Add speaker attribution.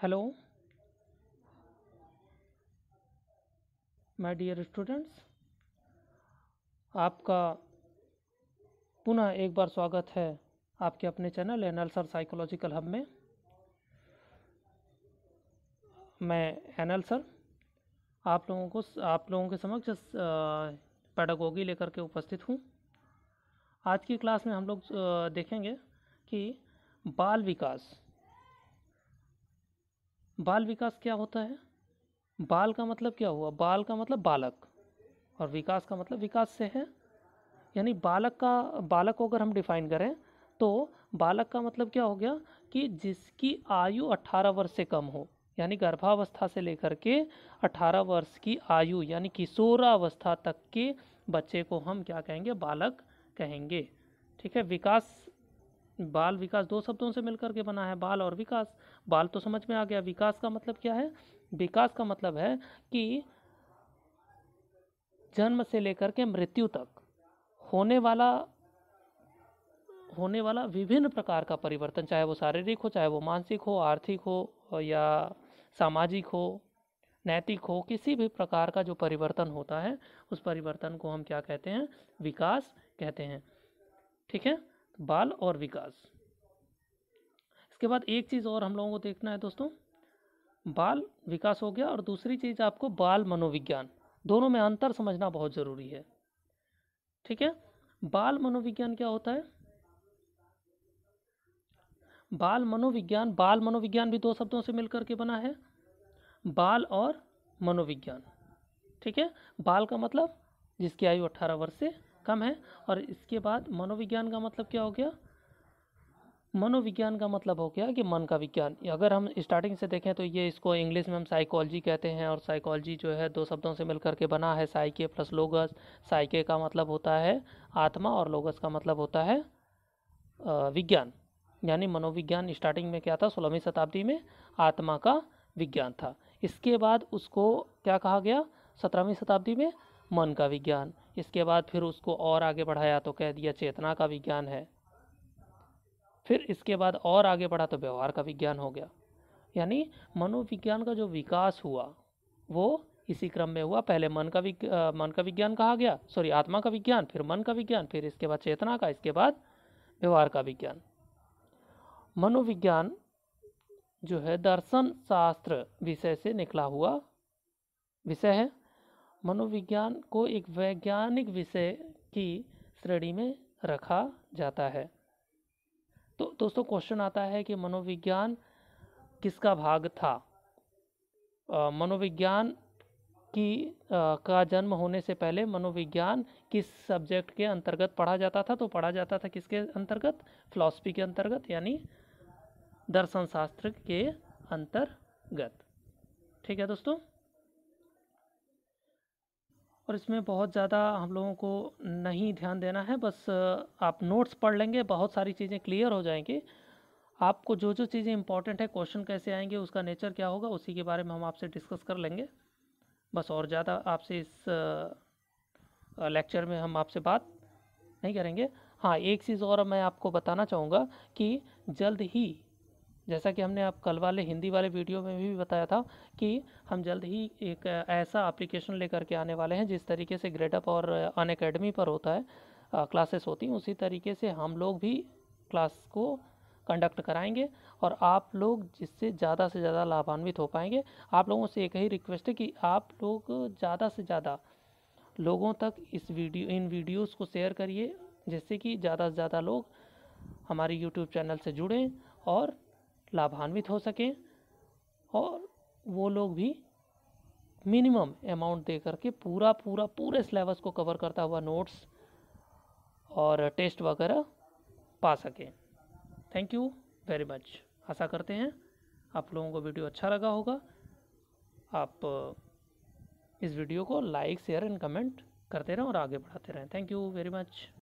Speaker 1: hello my dear students आपका पुनः एक बार स्वागत है आपके अपने channel NL sir psychological hub में मैं एनएल सर आप लोगों को आप लोगों के समक्ष पैडागोगी लेकर के उपस्थित हूँ आज की क्लास में हम लोग देखेंगे कि बाल विकास बाल विकास क्या होता है बाल का मतलब क्या हुआ बाल का मतलब बालक और विकास का मतलब विकास से है यानी बालक का बालक को अगर हम डिफाइन करें तो बालक का मतलब क्या हो गया कि जिसकी आयु 18 वर्ष से कम हो यानी गर्भावस्था से लेकर के 18 वर्ष की आयु यानी किशोरावस्था तक के बच्चे को हम क्या कहेंगे बालक कहेंगे ठीक है विकास बाल विकास दो शब्दों से मिलकर के बना है बाल और विकास बाल तो समझ में आ गया विकास का मतलब क्या है विकास का मतलब है कि जन्म से लेकर के मृत्यु तक होने वाला होने वाला विभिन्न प्रकार का परिवर्तन चाहे वो शारीरिक हो चाहे वो मानसिक हो आर्थिक हो या सामाजिक हो नैतिक हो किसी भी प्रकार का जो परिवर्तन होता है उस परिवर्तन को हम क्या कहते हैं विकास कहते हैं ठीक है बाल और विकास इसके बाद एक चीज़ और हम लोगों को देखना है दोस्तों बाल विकास हो गया और दूसरी चीज़ आपको बाल मनोविज्ञान दोनों में अंतर समझना बहुत ज़रूरी है ठीक है बाल मनोविज्ञान क्या होता है बाल मनोविज्ञान बाल मनोविज्ञान भी दो शब्दों से मिलकर के बना है बाल और मनोविज्ञान ठीक है बाल का मतलब जिसकी आयु अट्ठारह वर्ष से कम है और इसके बाद मनोविज्ञान का मतलब क्या हो गया मनोविज्ञान का मतलब हो गया कि मन का विज्ञान अगर हम स्टार्टिंग से देखें तो ये इसको इंग्लिश में हम साइकोलॉजी कहते हैं और साइकोलॉजी जो है दो शब्दों से मिलकर के बना है साइके प्लस लोगस साइके का मतलब होता है आत्मा और लोगस का मतलब होता है विज्ञान यानी मनोविज्ञान स्टार्टिंग में क्या था सोलहवीं शताब्दी में आत्मा का विज्ञान था इसके बाद उसको क्या कहा गया सत्रहवीं शताब्दी में मन का विज्ञान इसके बाद फिर उसको और आगे बढ़ाया तो कह दिया चेतना का विज्ञान है फिर इसके बाद और आगे बढ़ा तो व्यवहार का विज्ञान हो गया यानी मनोविज्ञान का जो विकास हुआ वो इसी क्रम में हुआ पहले मन का विज्ञ मन का विज्ञान कहा गया सॉरी आत्मा का विज्ञान फिर मन का विज्ञान फिर इसके बाद चेतना का इसके बाद व्यवहार का विज्ञान मनोविज्ञान जो है दर्शन शास्त्र विषय से निकला हुआ विषय है मनोविज्ञान को एक वैज्ञानिक विषय की श्रेणी में रखा जाता है तो दोस्तों क्वेश्चन आता है कि मनोविज्ञान किसका भाग था मनोविज्ञान की आ, का जन्म होने से पहले मनोविज्ञान किस सब्जेक्ट के अंतर्गत पढ़ा जाता था तो पढ़ा जाता था किसके अंतर्गत फिलॉसफी के अंतर्गत यानी दर्शन शास्त्र के अंतर्गत ठीक है दोस्तों और इसमें बहुत ज़्यादा हम लोगों को नहीं ध्यान देना है बस आप नोट्स पढ़ लेंगे बहुत सारी चीज़ें क्लियर हो जाएंगी आपको जो जो चीज़ें इंपॉर्टेंट है क्वेश्चन कैसे आएंगे उसका नेचर क्या होगा उसी के बारे में हम आपसे डिस्कस कर लेंगे बस और ज़्यादा आपसे इस लेक्चर में हम आपसे बात नहीं करेंगे हाँ एक चीज़ और मैं आपको बताना चाहूँगा कि जल्द ही जैसा कि हमने आप कल वाले हिंदी वाले वीडियो में भी बताया था कि हम जल्द ही एक ऐसा एप्लीकेशन लेकर के आने वाले हैं जिस तरीके से ग्रेडअप और अन अकेडमी पर होता है क्लासेस uh, होती हैं उसी तरीके से हम लोग भी क्लास को कंडक्ट कराएंगे और आप लोग जिससे ज़्यादा से ज़्यादा लाभान्वित हो पाएंगे आप लोगों से एक ही रिक्वेस्ट है कि आप लोग ज़्यादा से ज़्यादा लोगों तक इस वीडियो इन वीडियोस को शेयर करिए जिससे कि ज़्यादा से ज़्यादा लोग हमारे यूट्यूब चैनल से जुड़ें और लाभान्वित हो सकें और वो लोग भी मिनिमम अमाउंट दे करके पूरा पूरा पूरे सिलेबस को कवर करता हुआ नोट्स और टेस्ट वगैरह पा सकें थैंक यू वेरी मच आशा करते हैं आप लोगों को वीडियो अच्छा लगा होगा आप इस वीडियो को लाइक शेयर एंड कमेंट करते रहें और आगे बढ़ाते रहें थैंक यू वेरी मच